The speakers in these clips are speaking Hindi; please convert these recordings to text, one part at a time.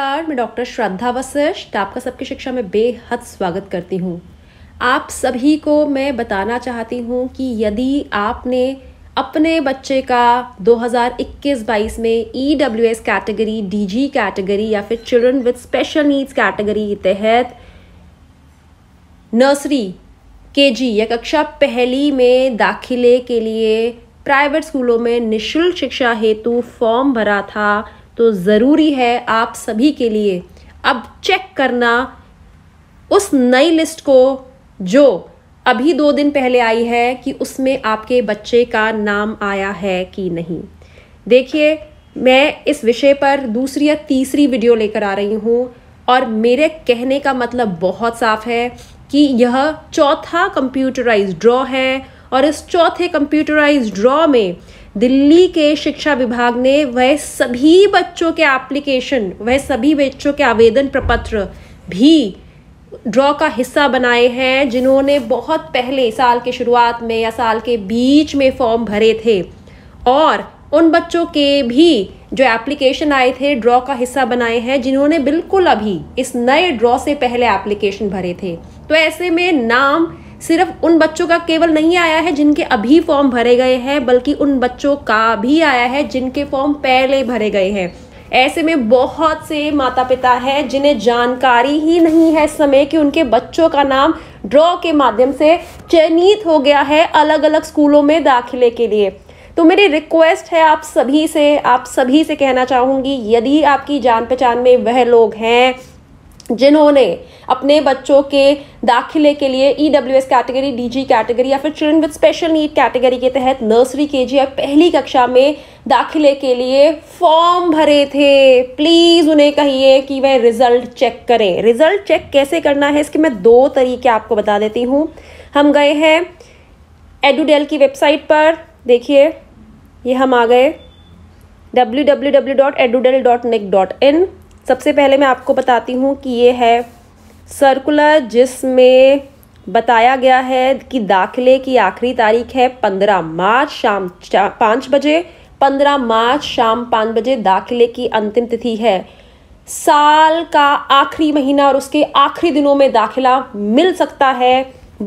नमस्कार मैं डॉक्टर श्रद्धा वशिष्ठ आपका सबकी शिक्षा में बेहद स्वागत करती हूँ आप सभी को मैं बताना चाहती हूँ कि यदि आपने अपने बच्चे का 2021-22 में E W S category D G category या फिर children with special needs category के तहत नर्सरी के जी या कक्षा पहली में दाखिले के लिए प्राइवेट स्कूलों में निशुल्क शिक्षा हेतु फॉर्म भरा था तो ज़रूरी है आप सभी के लिए अब चेक करना उस नई लिस्ट को जो अभी दो दिन पहले आई है कि उसमें आपके बच्चे का नाम आया है कि नहीं देखिए मैं इस विषय पर दूसरी या तीसरी वीडियो लेकर आ रही हूँ और मेरे कहने का मतलब बहुत साफ है कि यह चौथा कंप्यूटराइज ड्रॉ है और इस चौथे कंप्यूटराइज ड्रॉ में दिल्ली के शिक्षा विभाग ने वह सभी बच्चों के एप्लीकेशन वह सभी बच्चों के आवेदन प्रपत्र भी ड्रॉ का हिस्सा बनाए हैं जिन्होंने बहुत पहले साल के शुरुआत में या साल के बीच में फॉर्म भरे थे और उन बच्चों के भी जो एप्लीकेशन आए थे ड्रॉ का हिस्सा बनाए हैं जिन्होंने बिल्कुल अभी इस नए ड्रॉ से पहले एप्लीकेशन भरे थे तो ऐसे में नाम सिर्फ उन बच्चों का केवल नहीं आया है जिनके अभी फॉर्म भरे गए हैं बल्कि उन बच्चों का भी आया है जिनके फॉर्म पहले भरे गए हैं ऐसे में बहुत से माता पिता हैं जिन्हें जानकारी ही नहीं है इस समय कि उनके बच्चों का नाम ड्रॉ के माध्यम से चयनित हो गया है अलग अलग स्कूलों में दाखिले के लिए तो मेरी रिक्वेस्ट है आप सभी से आप सभी से कहना चाहूँगी यदि आपकी जान पहचान में वह लोग हैं जिन्होंने अपने बच्चों के दाखिले के लिए E W S category D G category या फिर children with special need category के तहत नर्सरी के जी या पहली कक्षा में दाखिले के लिए फॉर्म भरे थे प्लीज़ उन्हें कहिए कि वह रिज़ल्ट चेक करें रिज़ल्ट चेक कैसे करना है इसके मैं दो तरीके आपको बता देती हूँ हम गए हैं एडूडेल की वेबसाइट पर देखिए ये हम आ गए W W W dot edudel dot nic dot in सबसे पहले मैं आपको बताती हूँ कि ये है सर्कुलर जिसमें बताया गया है कि दाखिले की आखिरी तारीख है पंद्रह मार्च शाम पाँच बजे पंद्रह मार्च शाम पाँच बजे दाखिले की अंतिम तिथि है साल का आखिरी महीना और उसके आखिरी दिनों में दाखिला मिल सकता है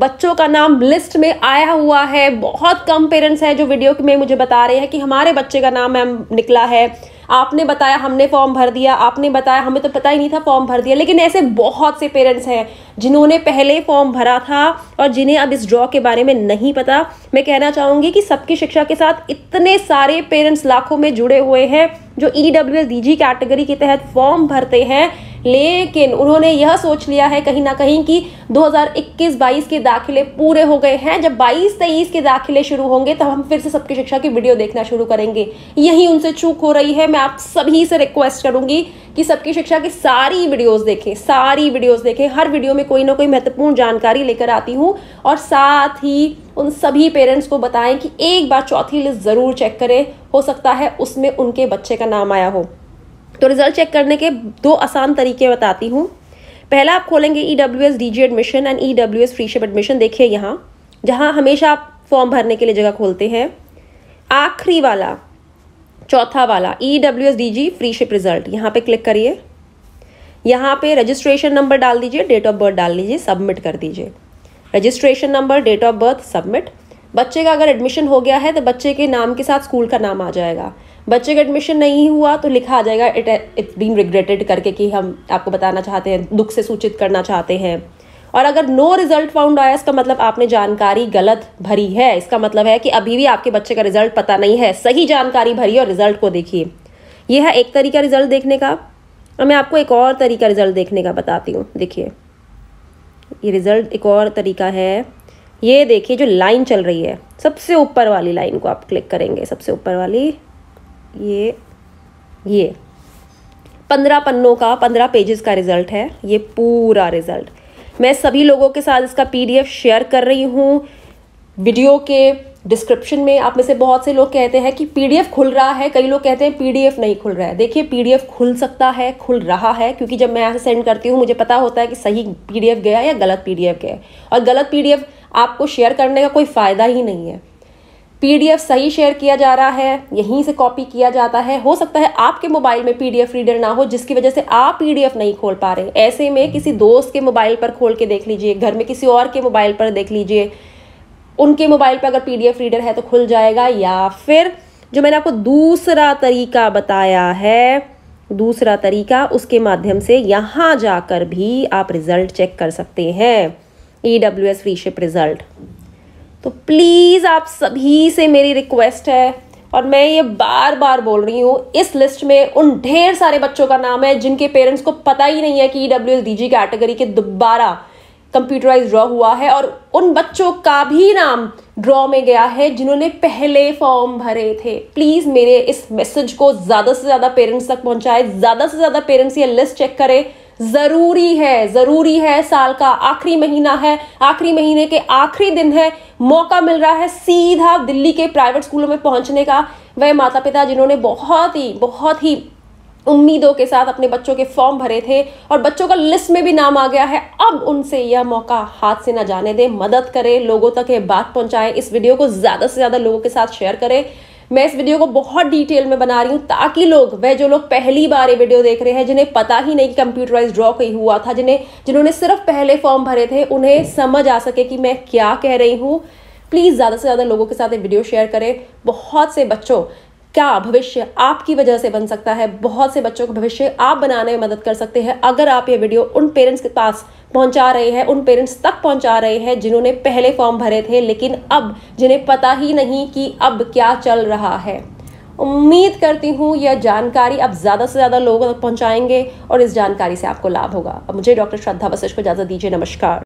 बच्चों का नाम लिस्ट में आया हुआ है बहुत कम पेरेंट्स हैं जो वीडियो में मुझे बता रहे हैं कि हमारे बच्चे का नाम मैम निकला है आपने बताया हमने फॉर्म भर दिया आपने बताया हमें तो पता ही नहीं था फॉर्म भर दिया लेकिन ऐसे बहुत से पेरेंट्स हैं जिन्होंने पहले फॉर्म भरा था और जिन्हें अब इस ड्रॉ के बारे में नहीं पता मैं कहना चाहूँगी कि सबकी शिक्षा के साथ इतने सारे पेरेंट्स लाखों में जुड़े हुए हैं जो ई डब्ल्यू एस कैटेगरी के तहत फॉर्म भरते हैं लेकिन उन्होंने यह सोच लिया है कहीं ना कहीं कि 2021-22 के दाखिले पूरे हो गए हैं जब 22-23 के दाखिले शुरू होंगे तब हम फिर से सबकी शिक्षा की वीडियो देखना शुरू करेंगे यही उनसे चूक हो रही है मैं आप सभी से रिक्वेस्ट करूंगी कि सबकी शिक्षा की सारी वीडियोस देखें सारी वीडियोस देखें हर वीडियो में कोई ना कोई महत्वपूर्ण जानकारी लेकर आती हूँ और साथ ही उन सभी पेरेंट्स को बताएं कि एक बार चौथी लिस्ट ज़रूर चेक करें हो सकता है उसमें उनके बच्चे का नाम आया हो तो रिजल्ट चेक करने के दो आसान तरीके बताती हूँ पहला आप खोलेंगे E W S D G admission and E W S freeship admission देखिए यहाँ जहाँ हमेशा आप फॉर्म भरने के लिए जगह खोलते हैं आखिरी वाला चौथा वाला E W S D G freeship result यहाँ पे क्लिक करिए यहाँ पे रजिस्ट्रेशन नंबर डाल दीजिए डेट ऑफ बर्थ डाल दीजिए सबमिट कर दीजिए registration number date of birth submit बच्चे का अगर एडमिशन हो गया है तो बच्चे के नाम के साथ स्कूल का नाम आ जाएगा बच्चे का एडमिशन नहीं हुआ तो लिखा आ जाएगा इट इट्स बीन रिग्रेटेड करके कि हम आपको बताना चाहते हैं दुख से सूचित करना चाहते हैं और अगर नो रिजल्ट फाउंड आया इसका मतलब आपने जानकारी गलत भरी है इसका मतलब है कि अभी भी आपके बच्चे का रिजल्ट पता नहीं है सही जानकारी भरी और रिजल्ट को देखिए यह है एक तरीका रिजल्ट देखने का और मैं आपको एक और तरीका रिजल्ट देखने का बताती हूँ देखिए ये रिजल्ट एक और तरीका है ये देखिए जो लाइन चल रही है सबसे ऊपर वाली लाइन को आप क्लिक करेंगे सबसे ऊपर वाली ये ये पंद्रह पन्नों का पंद्रह पेजेस का रिज़ल्ट है ये पूरा रिज़ल्ट मैं सभी लोगों के साथ इसका पीडीएफ शेयर कर रही हूँ वीडियो के डिस्क्रिप्शन में आप में से बहुत से लोग कहते हैं कि पीडीएफ खुल रहा है कई लोग कहते हैं पीडीएफ नहीं खुल रहा है देखिए पीडीएफ खुल सकता है खुल रहा है क्योंकि जब मैं यहाँ सेंड करती हूँ मुझे पता होता है कि सही पीडीएफ गया या गलत पीडीएफ गया और गलत पीडीएफ आपको शेयर करने का कोई फ़ायदा ही नहीं है पीडीएफ सही शेयर किया जा रहा है यहीं से कॉपी किया जाता है हो सकता है आपके मोबाइल में पीडीएफ रीडर ना हो जिसकी वजह से आप पीडीएफ नहीं खोल पा रहे ऐसे में किसी दोस्त के मोबाइल पर खोल के देख लीजिए घर में किसी और के मोबाइल पर देख लीजिए उनके मोबाइल पर अगर पीडीएफ रीडर है तो खुल जाएगा या फिर जो मैंने आपको दूसरा तरीका बताया है दूसरा तरीका उसके माध्यम से यहाँ जाकर भी आप रिजल्ट चेक कर सकते हैं E W S freeship result तो प्लीज़ आप सभी से मेरी रिक्वेस्ट है और मैं ये बार बार बोल रही हूँ इस लिस्ट में उन ढेर सारे बच्चों का नाम है जिनके पेरेंट्स को पता ही नहीं है कि E W S D G category के दोबारा कंप्यूटराइज ड्रॉ हुआ है और उन बच्चों का भी नाम ड्रॉ में गया है जिन्होंने पहले फॉर्म भरे थे प्लीज़ मेरे इस मैसेज को ज़्यादा से ज़्यादा पेरेंट्स तक पहुँचाए ज़्यादा से ज़्यादा पेरेंट्स ये लिस्ट चेक करें जरूरी है जरूरी है साल का आखिरी महीना है आखिरी महीने के आखिरी दिन है मौका मिल रहा है सीधा दिल्ली के प्राइवेट स्कूलों में पहुंचने का वह माता पिता जिन्होंने बहुत ही बहुत ही उम्मीदों के साथ अपने बच्चों के फॉर्म भरे थे और बच्चों का लिस्ट में भी नाम आ गया है अब उनसे यह मौका हाथ से ना जाने दें मदद करें लोगों तक ये बात पहुंचाएं इस वीडियो को ज़्यादा से ज़्यादा लोगों के साथ शेयर करें मैं इस वीडियो को बहुत डिटेल में बना रही हूँ ताकि लोग वह जो लोग पहली बार ये वीडियो देख रहे हैं जिन्हें पता ही नहीं कि कंप्यूटराइज ड्रॉ कहीं हुआ था जिन्हें जिन्होंने सिर्फ पहले फॉर्म भरे थे उन्हें समझ आ सके कि मैं क्या कह रही हूँ प्लीज़ ज़्यादा से ज़्यादा लोगों के साथ ये वीडियो शेयर करें बहुत से बच्चों क्या भविष्य आपकी वजह से बन सकता है बहुत से बच्चों का भविष्य आप बनाने में मदद कर सकते हैं अगर आप ये वीडियो उन पेरेंट्स के पास पहुंचा रहे हैं उन पेरेंट्स तक पहुंचा रहे हैं जिन्होंने पहले फॉर्म भरे थे लेकिन अब जिन्हें पता ही नहीं कि अब क्या चल रहा है उम्मीद करती हूँ यह जानकारी अब ज़्यादा से ज़्यादा लोगों तक पहुँचाएंगे और इस जानकारी से आपको लाभ होगा अब मुझे डॉक्टर श्रद्धा वशिष्ठ को इजाज़त दीजिए नमस्कार